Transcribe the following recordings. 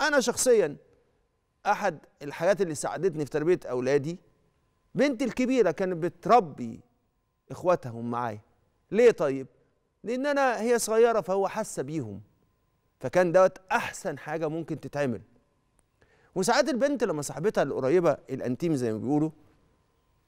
انا شخصيا احد الحاجات اللي ساعدتني في تربيه اولادي بنتي الكبيره كانت بتربي اخواتهم معايا ليه طيب لان انا هي صغيره فهو حاسه بيهم فكان دوت احسن حاجه ممكن تتعمل وساعات البنت لما صاحبتها القريبه الانتيم زي ما بيقولوا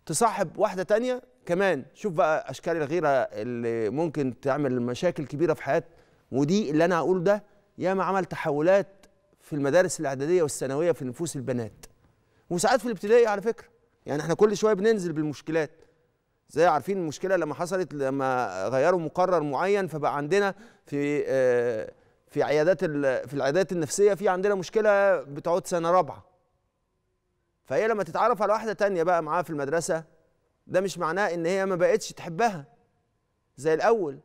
تصاحب واحده تانية كمان شوف بقى اشكال الغيره اللي ممكن تعمل مشاكل كبيره في حياتك ودي اللي انا هقول ده ياما عمل تحولات في المدارس الاعداديه والثانويه في نفوس البنات وساعات في الابتدائي على فكره يعني احنا كل شويه بننزل بالمشكلات زي عارفين المشكله لما حصلت لما غيروا مقرر معين فبقى عندنا في آه، في عيادات في العيادات النفسيه في عندنا مشكله بتقعد سنه رابعه فهي لما تتعرف على واحده تانية بقى معاها في المدرسه ده مش معناه ان هي ما بقتش تحبها زي الاول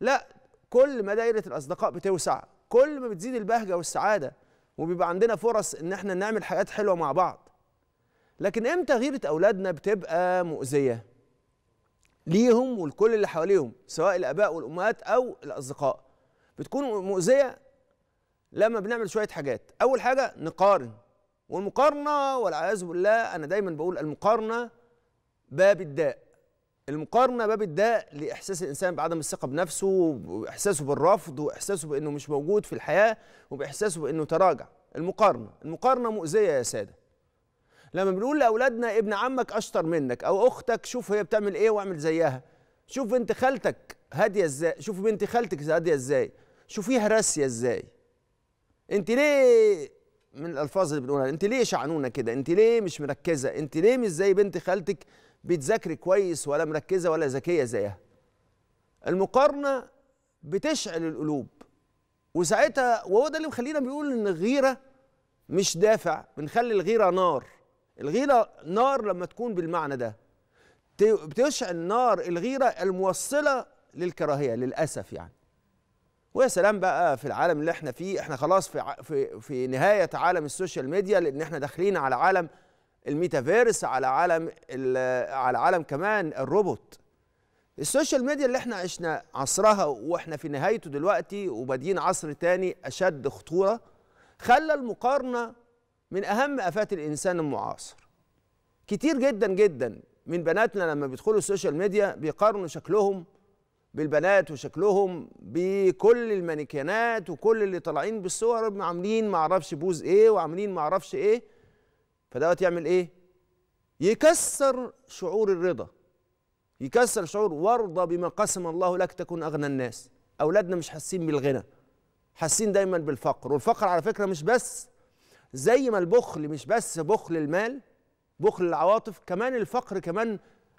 لا كل ما دايره الاصدقاء بتوسع كل ما بتزيد البهجه والسعاده وبيبقى عندنا فرص ان احنا نعمل حاجات حلوه مع بعض لكن امتى غيره اولادنا بتبقى مؤذيه ليهم ولكل اللي حواليهم سواء الاباء والامهات او الاصدقاء بتكون مؤذيه لما بنعمل شويه حاجات اول حاجه نقارن والمقارنه والعياذ بالله انا دايما بقول المقارنه باب الداء المقارنه باب ده لاحساس الانسان بعدم الثقه بنفسه واحساسه بالرفض واحساسه بانه مش موجود في الحياه وباحساسه بانه تراجع المقارنه المقارنه مؤذيه يا ساده لما بنقول لاولادنا ابن عمك اشطر منك او اختك شوف هي بتعمل ايه واعمل زيها شوف بنت خالتك هاديه ازاي شوف بنت خالتك هاديه ازاي شوفيها راسيه ازاي انت ليه من الالفاظ اللي بنقولها انت ليه شعنونه كده انت ليه مش مركزه انت ليه مش زي بنت خالتك بتذاكري كويس ولا مركزه ولا ذكيه زيها المقارنه بتشعل القلوب وساعتها وهو ده اللي مخلينا بيقول ان الغيره مش دافع بنخلي الغيره نار الغيره نار لما تكون بالمعنى ده بتشعل نار الغيره الموصله للكراهيه للاسف يعني ويا سلام بقى في العالم اللي احنا فيه احنا خلاص في في في نهايه عالم السوشيال ميديا لان احنا داخلين على عالم الميتافيرس على عالم على عالم كمان الروبوت السوشيال ميديا اللي احنا عشنا عصرها واحنا في نهايته دلوقتي وبادئين عصر تاني اشد خطوره خلى المقارنه من اهم افات الانسان المعاصر كتير جدا جدا من بناتنا لما بيدخلوا السوشيال ميديا بيقارنوا شكلهم بالبنات وشكلهم بكل المانيكانات وكل اللي طالعين بالصور عاملين ما اعرفش بوز ايه وعاملين ما اعرفش ايه فدوت يعمل ايه يكسر شعور الرضا يكسر شعور وارضى بما قسم الله لك تكون اغنى الناس اولادنا مش حاسين بالغنى حاسين دايما بالفقر والفقر على فكره مش بس زي ما البخل مش بس بخل المال بخل العواطف كمان الفقر كمان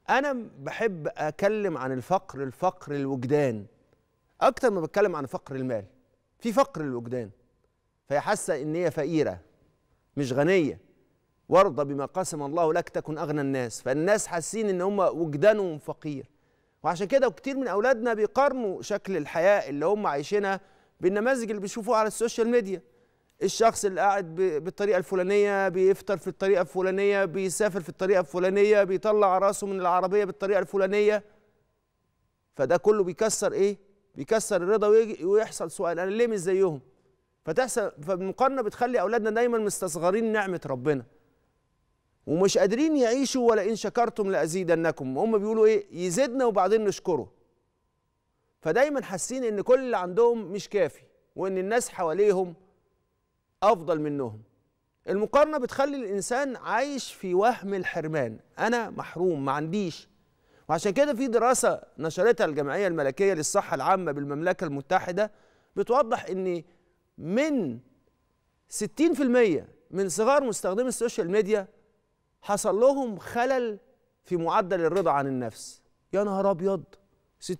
انا بحب اتكلم عن الفقر الفقر الوجدان اكتر ما بتكلم عن فقر المال في فقر الوجدان فهي حاسه ان هي فقيره مش غنيه وارضى بما قسم الله لك تكن اغنى الناس فالناس حاسين ان هم وجدانهم فقير وعشان كده وكتير من اولادنا بيقارنوا شكل الحياه اللي هم عايشينها بالنماذج اللي بيشوفوها على السوشيال ميديا الشخص اللي قاعد بالطريقه الفلانيه بيفطر في الطريقه الفلانيه بيسافر في الطريقه الفلانيه بيطلع راسه من العربيه بالطريقه الفلانيه فده كله بيكسر ايه بيكسر الرضا ويجي ويحصل سؤال انا ليه مش زيهم فتحصل فالمقارنه بتخلي اولادنا دايما مستصغرين نعمه ربنا ومش قادرين يعيشوا ولئن شكرتم لازيدنكم هم بيقولوا ايه يزيدنا وبعدين نشكره فدايما حاسين ان كل اللي عندهم مش كافي وان الناس حواليهم افضل منهم المقارنه بتخلي الانسان عايش في وهم الحرمان انا محروم ما عنديش وعشان كده في دراسه نشرتها الجمعيه الملكيه للصحه العامه بالمملكه المتحده بتوضح ان من 60% من صغار مستخدمي السوشيال ميديا حصل لهم خلل في معدل الرضا عن النفس يا نهار ابيض 60%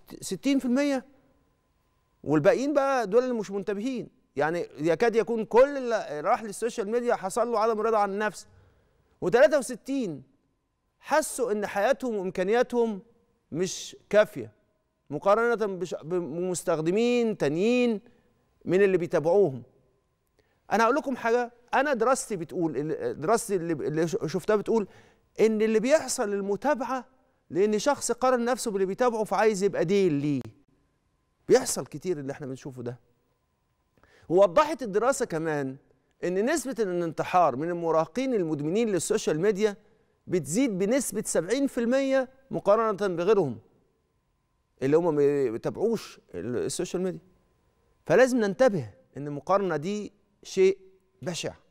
والباقيين بقى دول اللي مش منتبهين يعني يكاد يكون كل اللي راح للسوشيال ميديا حصل له عدم رضا عن النفس و63 حسوا ان حياتهم وامكانياتهم مش كافيه مقارنه بمستخدمين تانيين من اللي بيتابعوهم انا هقول لكم حاجه انا دراستي بتقول دراستي اللي شفتها بتقول ان اللي بيحصل المتابعه لان شخص قارن نفسه باللي بيتابعه فعايز يبقى ديل ليه بيحصل كتير اللي احنا بنشوفه ده ووضحت الدراسة كمان أن نسبة الانتحار من المراهقين المدمنين للسوشيال ميديا بتزيد بنسبة 70% مقارنة بغيرهم اللي هم ما بيتابعوش السوشيال ميديا فلازم ننتبه أن المقارنة دي شيء بشع